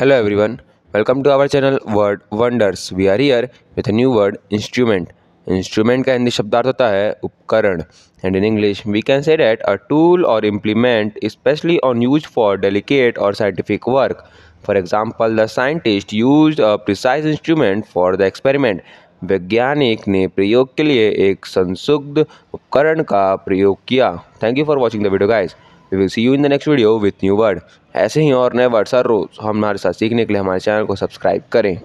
hello everyone welcome to our channel word wonders we are here with a new word instrument instrument का हिंदी शब्दार्थ होता है उपकरण and in English we can say that a tool or implement specially on use for delicate or scientific work for example the scientist use a precise instrument for the experiment वैज्ञानिक ने प्रयोग के लिए एक संसुग्ध उपकरण का प्रयोग किया thank you for watching the video guys we will see you in the next video with new word ऐसे ही और नए वर्ड्स सर रोज़ हमारे साथ सीखने के लिए हमारे चैनल को सब्सक्राइब करें